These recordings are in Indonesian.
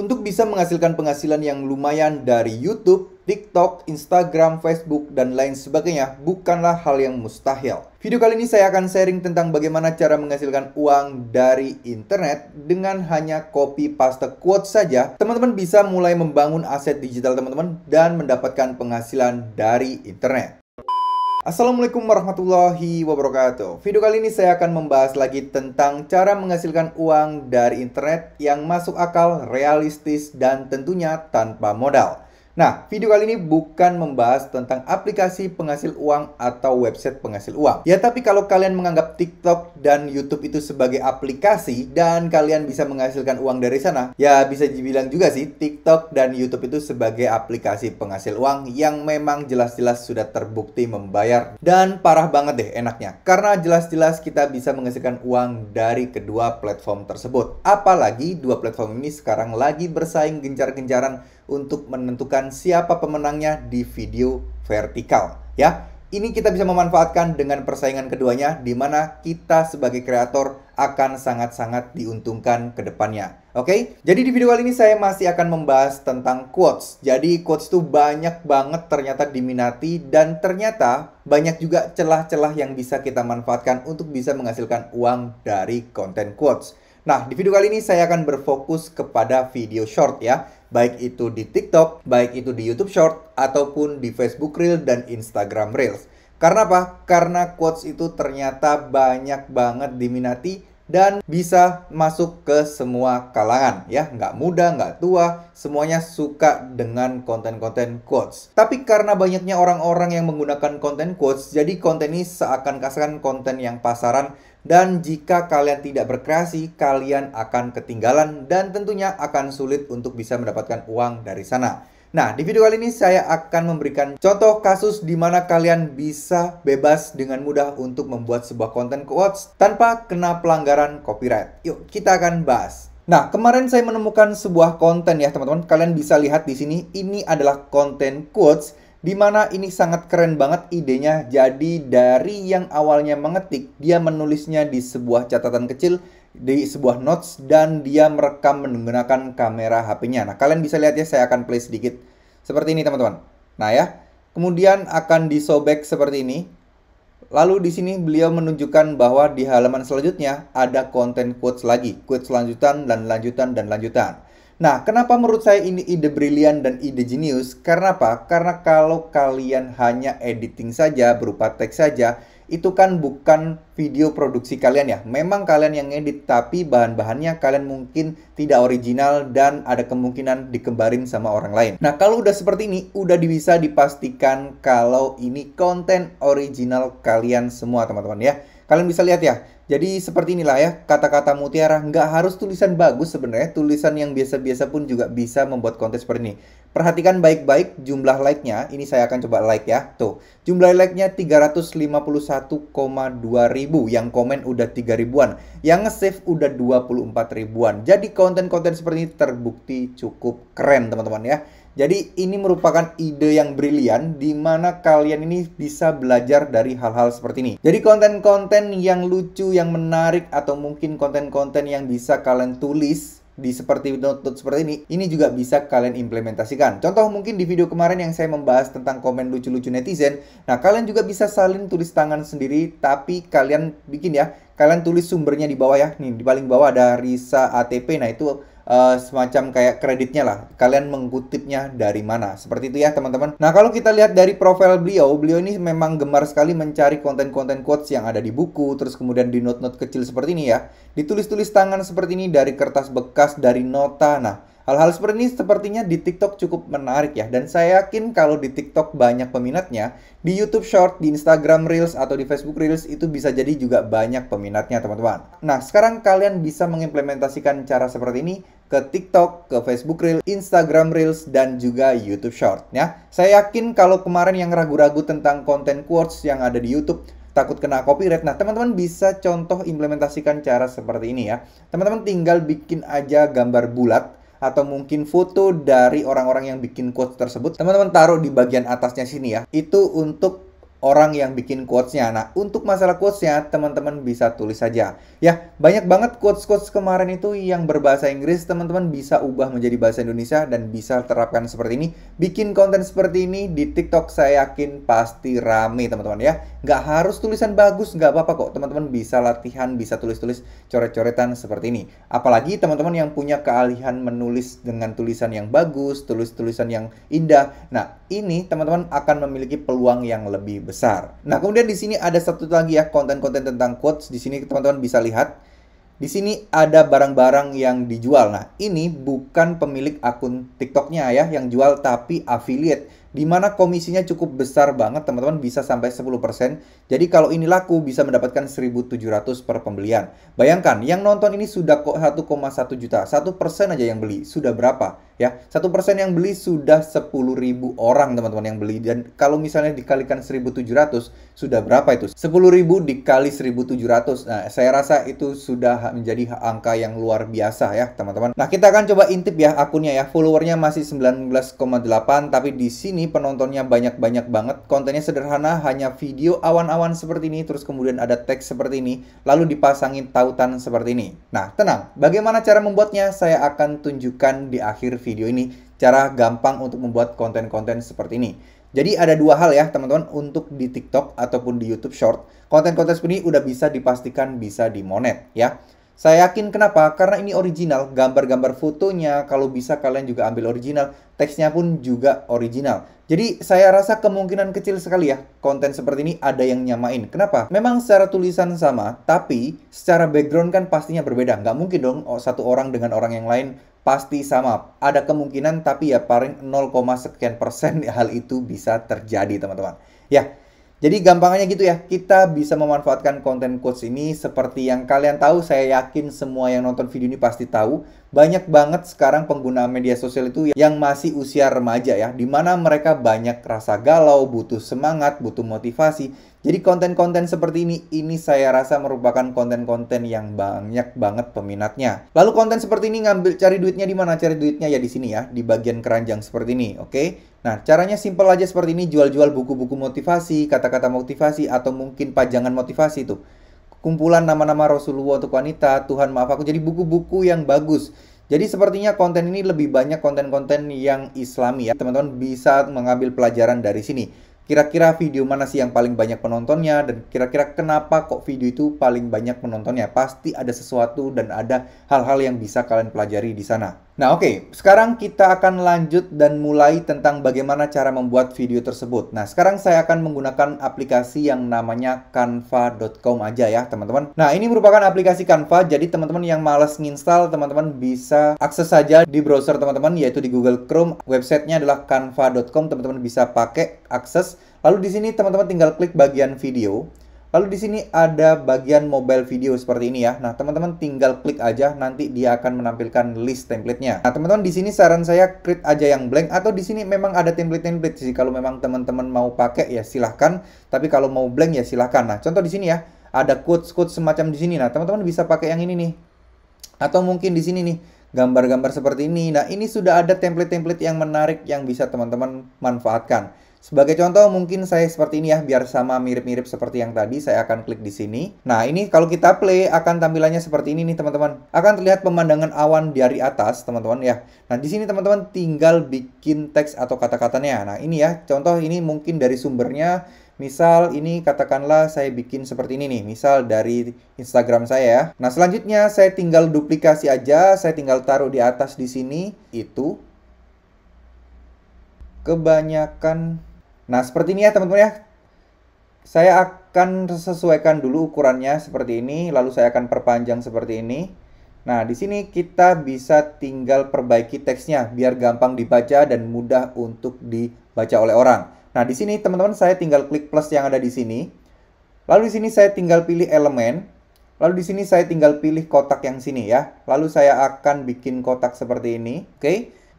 untuk bisa menghasilkan penghasilan yang lumayan dari YouTube, TikTok, Instagram, Facebook, dan lain sebagainya bukanlah hal yang mustahil. Video kali ini saya akan sharing tentang bagaimana cara menghasilkan uang dari internet dengan hanya copy paste quote saja. Teman-teman bisa mulai membangun aset digital teman-teman dan mendapatkan penghasilan dari internet. Assalamualaikum warahmatullahi wabarakatuh Video kali ini saya akan membahas lagi tentang cara menghasilkan uang dari internet yang masuk akal, realistis, dan tentunya tanpa modal Nah, video kali ini bukan membahas tentang aplikasi penghasil uang atau website penghasil uang. Ya, tapi kalau kalian menganggap TikTok dan YouTube itu sebagai aplikasi dan kalian bisa menghasilkan uang dari sana, ya bisa dibilang juga sih TikTok dan YouTube itu sebagai aplikasi penghasil uang yang memang jelas-jelas sudah terbukti membayar dan parah banget deh enaknya. Karena jelas-jelas kita bisa menghasilkan uang dari kedua platform tersebut. Apalagi dua platform ini sekarang lagi bersaing gencar-gencaran untuk menentukan siapa pemenangnya di video vertikal ya. Ini kita bisa memanfaatkan dengan persaingan keduanya di mana kita sebagai kreator akan sangat-sangat diuntungkan ke depannya. Oke? Okay? Jadi di video kali ini saya masih akan membahas tentang quotes. Jadi quotes itu banyak banget ternyata diminati dan ternyata banyak juga celah-celah yang bisa kita manfaatkan untuk bisa menghasilkan uang dari konten quotes. Nah, di video kali ini saya akan berfokus kepada video short ya, baik itu di TikTok, baik itu di YouTube Short, ataupun di Facebook Reel dan Instagram Reels. Karena apa? Karena quotes itu ternyata banyak banget diminati dan bisa masuk ke semua kalangan ya nggak muda nggak tua semuanya suka dengan konten-konten quotes tapi karena banyaknya orang-orang yang menggunakan konten quotes jadi konten ini seakan akan konten yang pasaran dan jika kalian tidak berkreasi, kalian akan ketinggalan dan tentunya akan sulit untuk bisa mendapatkan uang dari sana. Nah, di video kali ini saya akan memberikan contoh kasus di mana kalian bisa bebas dengan mudah untuk membuat sebuah konten quotes tanpa kena pelanggaran copyright. Yuk, kita akan bahas. Nah, kemarin saya menemukan sebuah konten ya, teman-teman. Kalian bisa lihat di sini, ini adalah konten quotes di mana ini sangat keren banget idenya. Jadi dari yang awalnya mengetik, dia menulisnya di sebuah catatan kecil di sebuah notes dan dia merekam menggunakan kamera HP-nya. Nah, kalian bisa lihat ya, saya akan play sedikit seperti ini, teman-teman. Nah, ya. Kemudian akan disobek seperti ini. Lalu di sini beliau menunjukkan bahwa di halaman selanjutnya ada konten quotes lagi, quotes lanjutan dan lanjutan dan lanjutan. Nah, kenapa menurut saya ini ide brilian dan ide jenius? Karena apa? Karena kalau kalian hanya editing saja berupa teks saja, itu kan bukan video produksi kalian ya. Memang kalian yang ngedit tapi bahan-bahannya kalian mungkin tidak original dan ada kemungkinan dikembarin sama orang lain. Nah, kalau udah seperti ini, udah bisa dipastikan kalau ini konten original kalian semua, teman-teman ya. Kalian bisa lihat ya, jadi seperti inilah ya, kata-kata mutiara. Nggak harus tulisan bagus sebenarnya, tulisan yang biasa-biasa pun juga bisa membuat konten seperti ini. Perhatikan baik-baik jumlah like-nya, ini saya akan coba like ya. Tuh, jumlah like-nya 351,2 ribu, yang komen udah 3 ribuan, yang nge-save udah 24 ribuan. Jadi konten-konten seperti ini terbukti cukup keren teman-teman ya. Jadi ini merupakan ide yang brilian di mana kalian ini bisa belajar dari hal-hal seperti ini. Jadi konten-konten yang lucu, yang menarik atau mungkin konten-konten yang bisa kalian tulis di seperti notebook seperti ini, ini juga bisa kalian implementasikan. Contoh mungkin di video kemarin yang saya membahas tentang komen lucu-lucu netizen, nah kalian juga bisa salin tulis tangan sendiri, tapi kalian bikin ya, kalian tulis sumbernya di bawah ya, nih di paling bawah ada Risa ATP, nah itu uh, semacam kayak kreditnya lah. Kalian mengutipnya dari mana? Seperti itu ya teman-teman. Nah kalau kita lihat dari profil beliau, beliau ini memang gemar sekali mencari konten-konten quotes yang ada di buku, terus kemudian di note-note kecil seperti ini ya. Ditulis-tulis tangan seperti ini dari kertas bekas, dari nota. Nah Hal-hal seperti ini sepertinya di TikTok cukup menarik ya, dan saya yakin kalau di TikTok banyak peminatnya, di YouTube Short, di Instagram Reels, atau di Facebook Reels itu bisa jadi juga banyak peminatnya teman-teman. Nah, sekarang kalian bisa mengimplementasikan cara seperti ini ke TikTok, ke Facebook Reels, Instagram Reels, dan juga YouTube Short ya. Saya yakin kalau kemarin yang ragu-ragu tentang konten quotes yang ada di YouTube, takut kena copyright. Nah, teman-teman bisa contoh implementasikan cara seperti ini ya. Teman-teman tinggal bikin aja gambar bulat atau mungkin foto dari orang-orang yang bikin quotes tersebut, teman-teman taruh di bagian atasnya sini ya. Itu untuk orang yang bikin quotes-nya. Nah, untuk masalah quotes-nya, teman-teman bisa tulis saja. Ya, banyak banget quotes-quotes kemarin itu yang berbahasa Inggris, teman-teman bisa ubah menjadi bahasa Indonesia dan bisa terapkan seperti ini. Bikin konten seperti ini di TikTok, saya yakin pasti rame, teman-teman ya. Nggak harus tulisan bagus, nggak apa-apa kok. Teman-teman bisa latihan, bisa tulis-tulis coret-coretan seperti ini. Apalagi teman-teman yang punya keahlian menulis dengan tulisan yang bagus, tulis-tulisan yang indah. Nah, ini teman-teman akan memiliki peluang yang lebih besar. Nah, kemudian di sini ada satu lagi ya konten-konten tentang quotes. Di sini teman-teman bisa lihat di sini ada barang-barang yang dijual. Nah, ini bukan pemilik akun TikToknya ya yang jual tapi affiliate di mana komisinya cukup besar banget teman-teman bisa sampai 10%. Jadi kalau ini laku bisa mendapatkan 1.700 per pembelian. Bayangkan yang nonton ini sudah kok 1,1 juta. 1% aja yang beli sudah berapa ya? 1% yang beli sudah 10.000 orang teman-teman yang beli dan kalau misalnya dikalikan 1.700 sudah berapa itu? 10.000 dikali 1.700. Nah, saya rasa itu sudah menjadi angka yang luar biasa ya teman-teman. Nah, kita akan coba intip ya akunnya ya. Followernya masih 19,8 tapi di sini ini penontonnya banyak-banyak banget, kontennya sederhana, hanya video awan-awan seperti ini, terus kemudian ada teks seperti ini, lalu dipasangin tautan seperti ini. Nah, tenang, bagaimana cara membuatnya? Saya akan tunjukkan di akhir video ini, cara gampang untuk membuat konten-konten seperti ini. Jadi ada dua hal ya teman-teman untuk di TikTok ataupun di YouTube Short, konten-konten seperti ini udah bisa dipastikan bisa dimonet ya. Saya yakin kenapa? Karena ini original, gambar-gambar fotonya kalau bisa kalian juga ambil original, teksnya pun juga original. Jadi saya rasa kemungkinan kecil sekali ya konten seperti ini ada yang nyamain. Kenapa? Memang secara tulisan sama, tapi secara background kan pastinya berbeda. Nggak mungkin dong oh, satu orang dengan orang yang lain pasti sama. Ada kemungkinan tapi ya paling 0, sekian persen hal itu bisa terjadi teman-teman. Ya, jadi gampangnya gitu ya, kita bisa memanfaatkan konten quotes ini seperti yang kalian tahu, saya yakin semua yang nonton video ini pasti tahu, banyak banget sekarang pengguna media sosial itu yang masih usia remaja ya, dimana mereka banyak rasa galau, butuh semangat, butuh motivasi, jadi konten-konten seperti ini, ini saya rasa merupakan konten-konten yang banyak banget peminatnya. Lalu konten seperti ini ngambil cari duitnya di mana? Cari duitnya ya di sini ya, di bagian keranjang seperti ini, oke? Okay? Nah, caranya simple aja seperti ini, jual-jual buku-buku motivasi, kata-kata motivasi, atau mungkin pajangan motivasi itu. Kumpulan nama-nama Rasulullah untuk wanita, Tuhan maaf aku, jadi buku-buku yang bagus. Jadi sepertinya konten ini lebih banyak konten-konten yang islami ya. Teman-teman bisa mengambil pelajaran dari sini kira-kira video mana sih yang paling banyak penontonnya dan kira-kira kenapa kok video itu paling banyak penontonnya. Pasti ada sesuatu dan ada hal-hal yang bisa kalian pelajari di sana. Nah, oke, okay. sekarang kita akan lanjut dan mulai tentang bagaimana cara membuat video tersebut. Nah, sekarang saya akan menggunakan aplikasi yang namanya canva.com aja ya, teman-teman. Nah, ini merupakan aplikasi Canva, jadi teman-teman yang males nginstal, teman-teman bisa akses saja di browser teman-teman, yaitu di Google Chrome. Websitenya adalah canva.com, teman-teman bisa pakai akses. Lalu di sini teman-teman tinggal klik bagian video. Lalu di sini ada bagian mobile video seperti ini ya. Nah, teman-teman tinggal klik aja nanti dia akan menampilkan list template-nya. Nah, teman-teman di sini saran saya create aja yang blank atau di sini memang ada template-template sih kalau memang teman-teman mau pakai ya silahkan. tapi kalau mau blank ya silahkan. Nah, contoh di sini ya, ada quotes-quotes semacam di sini. Nah, teman-teman bisa pakai yang ini nih. Atau mungkin di sini nih gambar-gambar seperti ini. Nah, ini sudah ada template-template yang menarik yang bisa teman-teman manfaatkan. Sebagai contoh mungkin saya seperti ini ya biar sama mirip-mirip seperti yang tadi saya akan klik di sini. Nah, ini kalau kita play akan tampilannya seperti ini nih teman-teman. Akan terlihat pemandangan awan dari atas teman-teman ya. Nah, di sini teman-teman tinggal bikin teks atau kata-katanya. Nah, ini ya contoh ini mungkin dari sumbernya Misal ini katakanlah saya bikin seperti ini nih, misal dari Instagram saya ya. Nah, selanjutnya saya tinggal duplikasi aja, saya tinggal taruh di atas di sini itu kebanyakan Nah, seperti ini ya teman-teman ya. Saya akan sesuaikan dulu ukurannya seperti ini, lalu saya akan perpanjang seperti ini. Nah, di sini kita bisa tinggal perbaiki teksnya biar gampang dibaca dan mudah untuk dibaca oleh orang. Nah, di sini teman-teman saya tinggal klik plus yang ada di sini. Lalu di sini saya tinggal pilih elemen. Lalu di sini saya tinggal pilih kotak yang sini ya. Lalu saya akan bikin kotak seperti ini. Oke. Okay?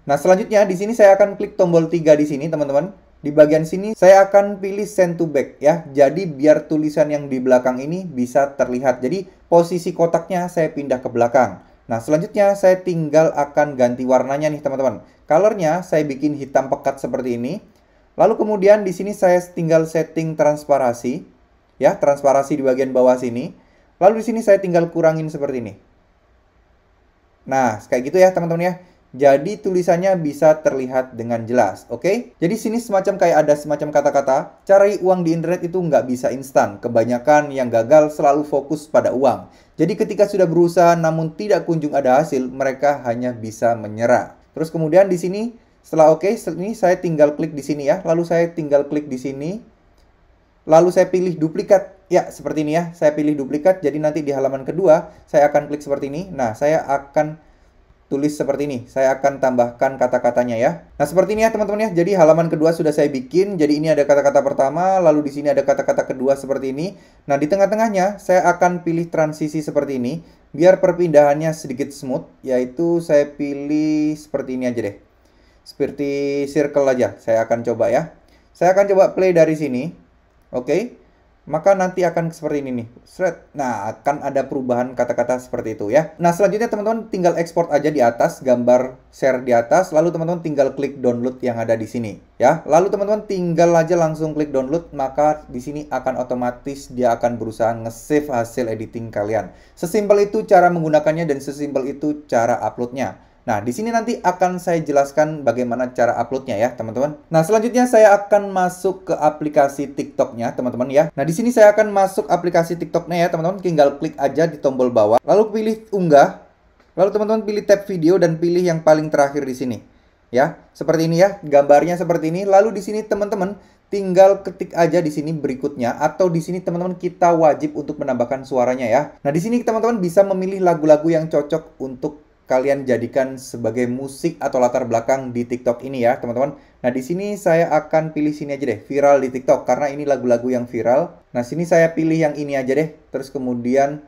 Nah, selanjutnya di sini saya akan klik tombol 3 di sini, teman-teman. Di bagian sini saya akan pilih send to back ya. Jadi biar tulisan yang di belakang ini bisa terlihat. Jadi posisi kotaknya saya pindah ke belakang. Nah selanjutnya saya tinggal akan ganti warnanya nih teman-teman. Colornya saya bikin hitam pekat seperti ini. Lalu kemudian di sini saya tinggal setting transparasi. Ya, transparasi di bagian bawah sini. Lalu di sini saya tinggal kurangin seperti ini. Nah, kayak gitu ya teman-teman ya. Jadi tulisannya bisa terlihat dengan jelas, oke? Okay? Jadi sini semacam kayak ada semacam kata-kata, cari uang di internet itu nggak bisa instan. Kebanyakan yang gagal selalu fokus pada uang. Jadi ketika sudah berusaha namun tidak kunjung ada hasil, mereka hanya bisa menyerah. Terus kemudian di sini, setelah oke, okay, ini saya tinggal klik di sini ya. Lalu saya tinggal klik di sini. Lalu saya pilih duplikat. Ya, seperti ini ya. Saya pilih duplikat. Jadi nanti di halaman kedua, saya akan klik seperti ini. Nah, saya akan tulis seperti ini. Saya akan tambahkan kata-katanya ya. Nah, seperti ini ya teman-teman ya. Jadi halaman kedua sudah saya bikin. Jadi ini ada kata-kata pertama, lalu di sini ada kata-kata kedua seperti ini. Nah, di tengah-tengahnya saya akan pilih transisi seperti ini biar perpindahannya sedikit smooth, yaitu saya pilih seperti ini aja deh. Seperti circle aja. Saya akan coba ya. Saya akan coba play dari sini. Oke. Okay maka nanti akan seperti ini nih. Sret. Nah, akan ada perubahan kata-kata seperti itu ya. Nah, selanjutnya teman-teman tinggal export aja di atas, gambar share di atas, lalu teman-teman tinggal klik download yang ada di sini ya. Lalu teman-teman tinggal aja langsung klik download, maka di sini akan otomatis dia akan berusaha nge-save hasil editing kalian. Sesimpel itu cara menggunakannya dan sesimpel itu cara uploadnya. Nah, di sini nanti akan saya jelaskan bagaimana cara uploadnya ya, teman-teman. Nah, selanjutnya saya akan masuk ke aplikasi TikToknya, teman-teman ya. Nah, di sini saya akan masuk aplikasi TikToknya ya, teman-teman. Tinggal klik aja di tombol bawah, lalu pilih unggah. Lalu teman-teman pilih tab video dan pilih yang paling terakhir di sini. Ya, seperti ini ya, gambarnya seperti ini. Lalu di sini teman-teman tinggal ketik aja di sini berikutnya atau di sini teman-teman kita wajib untuk menambahkan suaranya ya. Nah, di sini teman-teman bisa memilih lagu-lagu yang cocok untuk kalian jadikan sebagai musik atau latar belakang di TikTok ini ya, teman-teman. Nah, di sini saya akan pilih sini aja deh, viral di TikTok karena ini lagu-lagu yang viral. Nah, sini saya pilih yang ini aja deh. Terus kemudian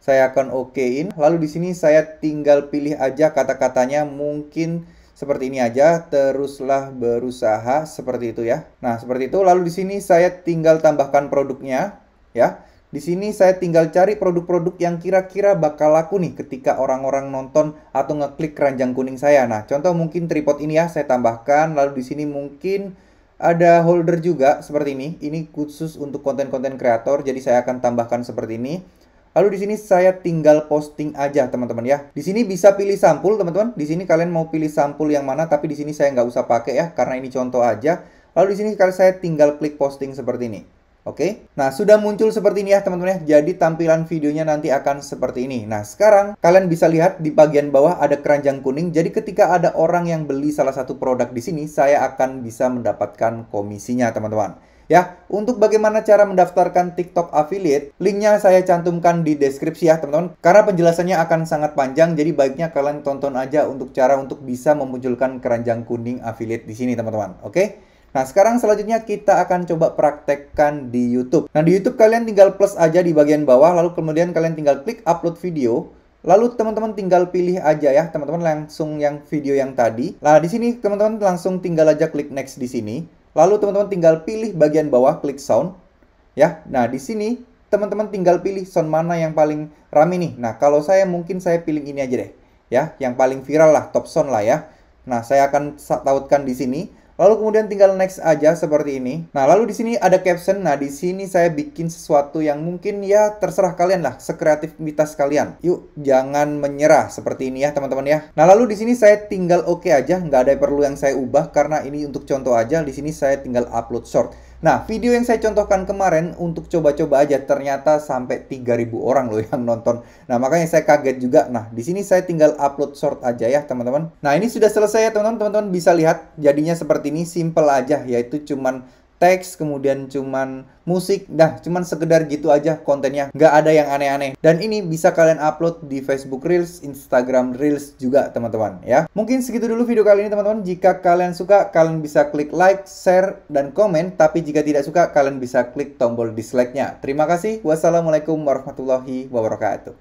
saya akan okein. Lalu di sini saya tinggal pilih aja kata-katanya mungkin seperti ini aja, teruslah berusaha seperti itu ya. Nah, seperti itu. Lalu di sini saya tinggal tambahkan produknya ya. Di sini saya tinggal cari produk-produk yang kira-kira bakal laku nih ketika orang-orang nonton atau ngeklik keranjang kuning saya. Nah, contoh mungkin tripod ini ya saya tambahkan. Lalu di sini mungkin ada holder juga seperti ini. Ini khusus untuk konten-konten kreator, jadi saya akan tambahkan seperti ini. Lalu di sini saya tinggal posting aja teman-teman ya. Di sini bisa pilih sampul teman-teman. Di sini kalian mau pilih sampul yang mana, tapi di sini saya nggak usah pakai ya karena ini contoh aja. Lalu di sini kalian saya tinggal klik posting seperti ini. Oke, nah sudah muncul seperti ini ya teman-teman ya. Jadi tampilan videonya nanti akan seperti ini. Nah sekarang kalian bisa lihat di bagian bawah ada keranjang kuning. Jadi ketika ada orang yang beli salah satu produk di sini, saya akan bisa mendapatkan komisinya teman-teman. Ya, untuk bagaimana cara mendaftarkan TikTok affiliate, linknya saya cantumkan di deskripsi ya teman-teman. Karena penjelasannya akan sangat panjang, jadi baiknya kalian tonton aja untuk cara untuk bisa memunculkan keranjang kuning affiliate di sini teman-teman. Oke? Nah, sekarang selanjutnya kita akan coba praktekkan di YouTube. Nah, di YouTube kalian tinggal plus aja di bagian bawah, lalu kemudian kalian tinggal klik upload video. Lalu teman-teman tinggal pilih aja ya, teman-teman langsung yang video yang tadi. Nah, di sini teman-teman langsung tinggal aja klik next di sini. Lalu teman-teman tinggal pilih bagian bawah klik sound. Ya, nah di sini teman-teman tinggal pilih sound mana yang paling rame nih. Nah, kalau saya mungkin saya pilih ini aja deh. Ya, yang paling viral lah, top sound lah ya. Nah, saya akan tautkan di sini. Lalu kemudian tinggal next aja seperti ini. Nah, lalu di sini ada caption. Nah, di sini saya bikin sesuatu yang mungkin ya terserah kalian lah, sekreativitas kalian. Yuk, jangan menyerah seperti ini ya, teman-teman ya. Nah, lalu di sini saya tinggal oke okay aja, nggak ada perlu yang saya ubah karena ini untuk contoh aja. Di sini saya tinggal upload short. Nah, video yang saya contohkan kemarin untuk coba-coba aja ternyata sampai 3000 orang loh yang nonton. Nah, makanya saya kaget juga. Nah, di sini saya tinggal upload short aja ya, teman-teman. Nah, ini sudah selesai ya, teman-teman. Teman-teman bisa lihat jadinya seperti ini, simple aja yaitu cuman teks kemudian cuman musik dah cuman sekedar gitu aja kontennya nggak ada yang aneh-aneh dan ini bisa kalian upload di Facebook Reels Instagram Reels juga teman-teman ya mungkin segitu dulu video kali ini teman-teman jika kalian suka kalian bisa klik like share dan komen tapi jika tidak suka kalian bisa klik tombol dislike nya terima kasih wassalamualaikum warahmatullahi wabarakatuh